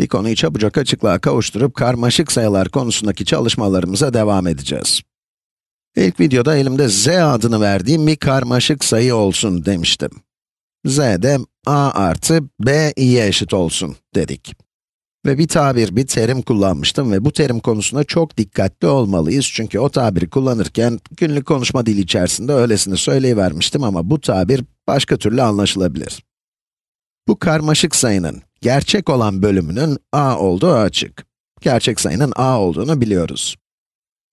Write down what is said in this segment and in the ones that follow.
Bir konuyu çabucak açıklığa kavuşturup karmaşık sayılar konusundaki çalışmalarımıza devam edeceğiz. İlk videoda elimde z adını verdiğim bir karmaşık sayı olsun demiştim. z de a artı b i'ye eşit olsun dedik. Ve bir tabir, bir terim kullanmıştım ve bu terim konusuna çok dikkatli olmalıyız çünkü o tabiri kullanırken günlük konuşma dili içerisinde öylesini söyleyivermiştim ama bu tabir başka türlü anlaşılabilir. Bu karmaşık sayının gerçek olan bölümünün a olduğu açık. Gerçek sayının a olduğunu biliyoruz.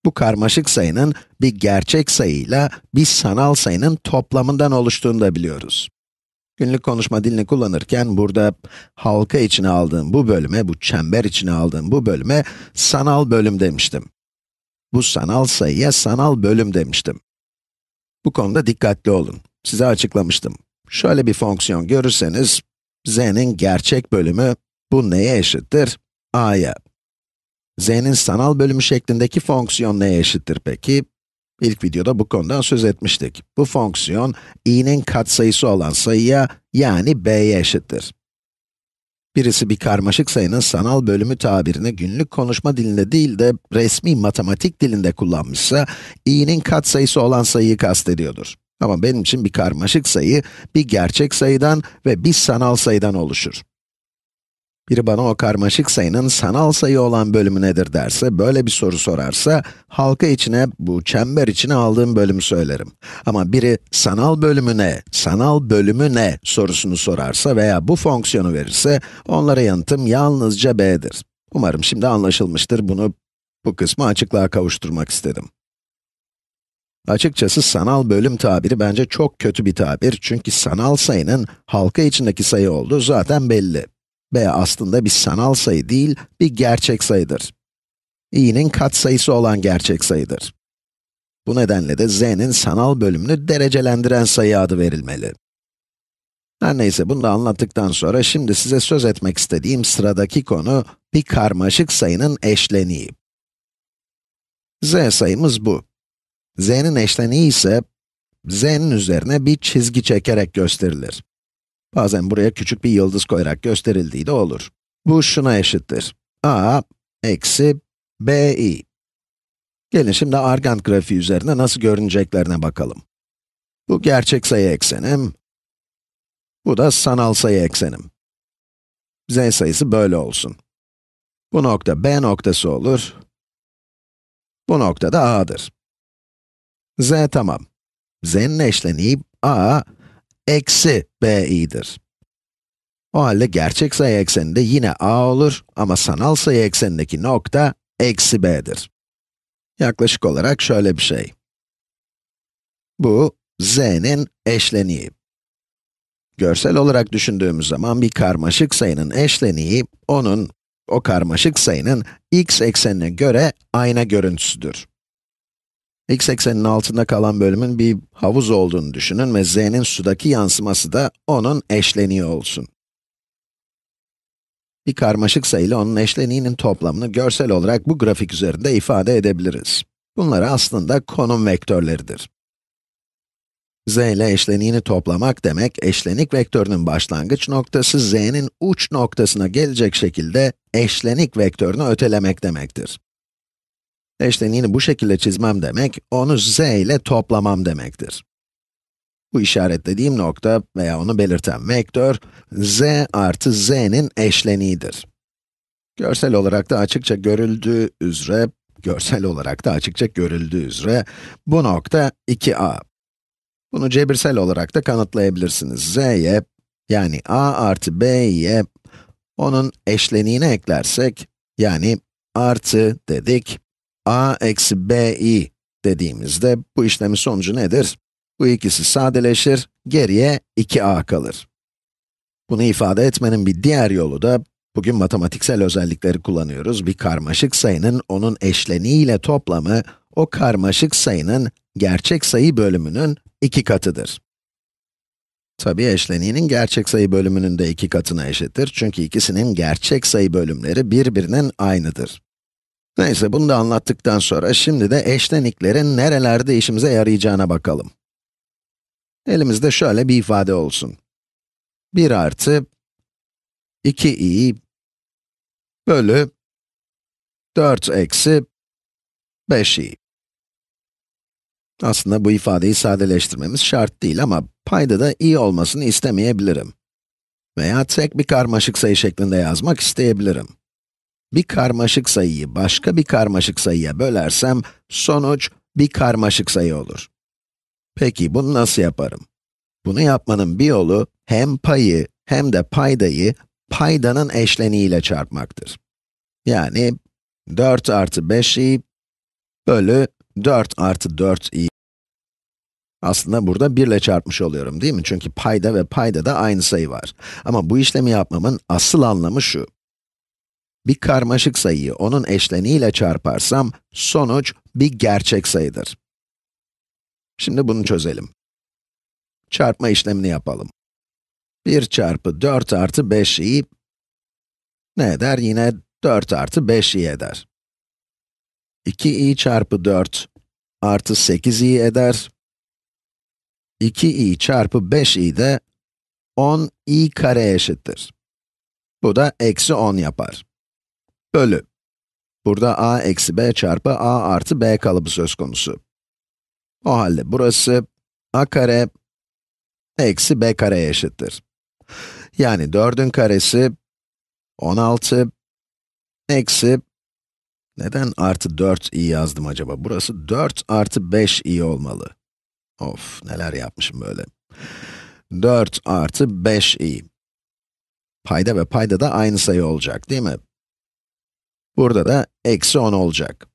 Bu karmaşık sayının bir gerçek sayıyla bir sanal sayının toplamından oluştuğunu da biliyoruz. Günlük konuşma dilini kullanırken burada halka içine aldığım bu bölüme, bu çember içine aldığım bu bölüme sanal bölüm demiştim. Bu sanal sayıya sanal bölüm demiştim. Bu konuda dikkatli olun. Size açıklamıştım. Şöyle bir fonksiyon görürseniz, z'nin gerçek bölümü, bu neye eşittir? a'ya. z'nin sanal bölümü şeklindeki fonksiyon neye eşittir peki? İlk videoda bu konudan söz etmiştik. Bu fonksiyon, i'nin katsayısı olan sayıya, yani b'ye eşittir. Birisi bir karmaşık sayının sanal bölümü tabirini günlük konuşma dilinde değil de resmi matematik dilinde kullanmışsa, i'nin katsayısı olan sayıyı kastediyordur. Ama benim için bir karmaşık sayı, bir gerçek sayıdan ve bir sanal sayıdan oluşur. Biri bana o karmaşık sayının sanal sayı olan bölümü nedir derse, böyle bir soru sorarsa, halka içine, bu çember içine aldığım bölümü söylerim. Ama biri sanal bölümü ne, sanal bölümü ne sorusunu sorarsa veya bu fonksiyonu verirse, onlara yanıtım yalnızca b'dir. Umarım şimdi anlaşılmıştır, bunu bu kısmı açıklığa kavuşturmak istedim. Açıkçası sanal bölüm tabiri bence çok kötü bir tabir çünkü sanal sayının halka içindeki sayı olduğu zaten belli. b aslında bir sanal sayı değil, bir gerçek sayıdır. i'nin katsayısı olan gerçek sayıdır. Bu nedenle de z'nin sanal bölümünü derecelendiren sayı adı verilmeli. Her neyse bunu da anlattıktan sonra şimdi size söz etmek istediğim sıradaki konu bir karmaşık sayının eşleniği. z sayımız bu z'nin eşleniği ise z'nin üzerine bir çizgi çekerek gösterilir. Bazen buraya küçük bir yıldız koyarak gösterildiği de olur. Bu şuna eşittir. a eksi bi. Gelin şimdi argand grafiği üzerine nasıl görüneceklerine bakalım. Bu gerçek sayı eksenim. Bu da sanal sayı eksenim. z sayısı böyle olsun. Bu nokta b noktası olur. Bu nokta da a'dır z tamam. z'nin eşleniği a eksi bi'dir. O halde gerçek sayı ekseninde yine a olur ama sanal sayı eksenindeki nokta eksi b'dir. Yaklaşık olarak şöyle bir şey. Bu, z'nin eşleniği. Görsel olarak düşündüğümüz zaman bir karmaşık sayının eşleniği, onun, o karmaşık sayının x eksenine göre ayna görüntüsüdür x eksenin altında kalan bölümün bir havuz olduğunu düşünün ve z'nin sudaki yansıması da onun eşleniği olsun. Bir karmaşık sayı ile onun eşleniğinin toplamını görsel olarak bu grafik üzerinde ifade edebiliriz. Bunlar aslında konum vektörleridir. z ile eşleniğini toplamak demek, eşlenik vektörünün başlangıç noktası z'nin uç noktasına gelecek şekilde eşlenik vektörünü ötelemek demektir. Eşleniğini bu şekilde çizmem demek, onu z ile toplamam demektir. Bu işaretlediğim nokta veya onu belirten vektör, z artı z'nin eşleniğidir. Görsel olarak da açıkça görüldüğü üzere, görsel olarak da açıkça görüldüğü üzere, bu nokta 2a. Bunu cebirsel olarak da kanıtlayabilirsiniz. z'ye, yani a artı b'ye, onun eşleniğini eklersek, yani artı dedik, a eksi bi dediğimizde bu işlemin sonucu nedir? Bu ikisi sadeleşir, geriye 2a kalır. Bunu ifade etmenin bir diğer yolu da, bugün matematiksel özellikleri kullanıyoruz, bir karmaşık sayının onun eşleniğiyle toplamı, o karmaşık sayının gerçek sayı bölümünün iki katıdır. Tabi eşleniğinin gerçek sayı bölümünün de iki katına eşittir, çünkü ikisinin gerçek sayı bölümleri birbirinin aynıdır. Neyse bunu da anlattıktan sonra şimdi de eşleniklerin nerelerde işimize yarayacağına bakalım. Elimizde şöyle bir ifade olsun. 1 artı 2i bölü 4 eksi 5i. Aslında bu ifadeyi sadeleştirmemiz şart değil ama payda da i olmasını istemeyebilirim. Veya tek bir karmaşık sayı şeklinde yazmak isteyebilirim. Bir karmaşık sayıyı başka bir karmaşık sayıya bölersem, sonuç bir karmaşık sayı olur. Peki bunu nasıl yaparım? Bunu yapmanın bir yolu, hem payı hem de paydayı paydanın eşleniğiyle çarpmaktır. Yani 4 artı 5i bölü 4 artı 4i. Aslında burada 1 ile çarpmış oluyorum değil mi? Çünkü payda ve payda da aynı sayı var. Ama bu işlemi yapmamın asıl anlamı şu bir karmaşık sayıyı onun eşleniğiyle çarparsam, sonuç bir gerçek sayıdır. Şimdi bunu çözelim. Çarpma işlemini yapalım. 1 çarpı 4 artı 5'i ne eder? Yine 4 artı 5'i eder. 2i çarpı 4 artı 8i eder. 2i çarpı 5i de 10i kare eşittir. Bu da eksi 10 yapar bölü. Burada a eksi b çarpı a artı b kalıbı söz konusu. O halde burası a kare eksi b kare eşittir. Yani 4'ün karesi 16 eksi neden artı 4 i yazdım acaba? Burası 4 artı 5 i olmalı. Of, neler yapmışım böyle. 4 artı 5i. Payda ve payda da aynı sayı olacak değil mi? Burada da eksi 10 olacak.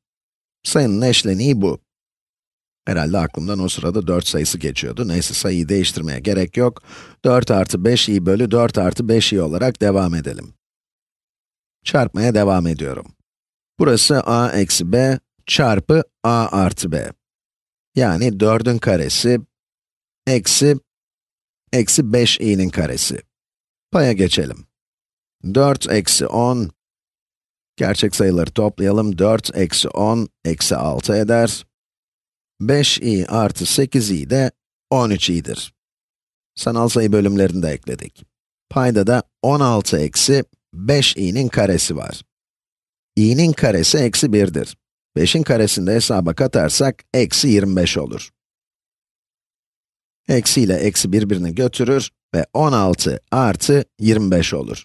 Sayının eşleniği bu. Herhalde aklımdan o sırada 4 sayısı geçiyordu. Neyse sayıyı değiştirmeye gerek yok. 4 artı 5 i bölü 4 artı 5 i olarak devam edelim. Çarpmaya devam ediyorum. Burası a eksi b çarpı a artı b. Yani 4'ün karesi eksi eksi 5i'nin karesi. Paya geçelim. 4 eksi 10 Gerçek sayıları toplayalım. 4 eksi 10 eksi 6 eder. 5i artı 8i de 13i'dir. Sanal sayı bölümlerini de ekledik. Payda da 16 eksi 5i'nin karesi var. i'nin karesi eksi 1'dir. 5'in karesini de hesaba katarsak eksi 25 olur. Eksi ile eksi birbirini götürür ve 16 artı 25 olur.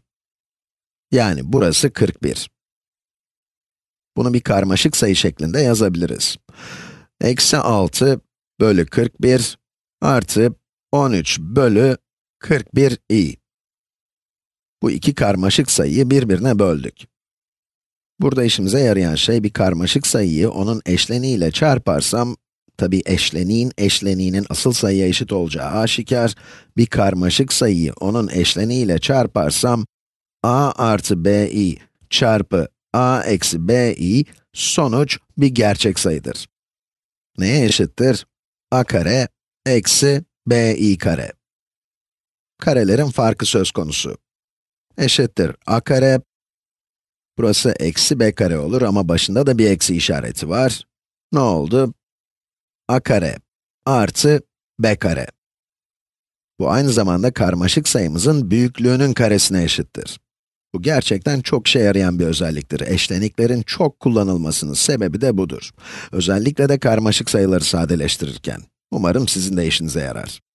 Yani burası 41. Bunu bir karmaşık sayı şeklinde yazabiliriz. Eksi 6 bölü 41 artı 13 bölü 41i. Bu iki karmaşık sayıyı birbirine böldük. Burada işimize yarayan şey bir karmaşık sayıyı onun eşleniğiyle çarparsam, tabi eşleniğin eşleniğinin asıl sayıya eşit olacağı aşikar, bir karmaşık sayıyı onun eşleniğiyle çarparsam, a artı bi çarpı a eksi bi sonuç bir gerçek sayıdır. Neye eşittir? a kare eksi bi kare. Karelerin farkı söz konusu. Eşittir a kare, burası eksi b kare olur ama başında da bir eksi işareti var. Ne oldu? a kare artı b kare. Bu aynı zamanda karmaşık sayımızın büyüklüğünün karesine eşittir. Bu gerçekten çok şey yarayan bir özelliktir. Eşleniklerin çok kullanılmasının sebebi de budur. Özellikle de karmaşık sayıları sadeleştirirken. Umarım sizin de işinize yarar.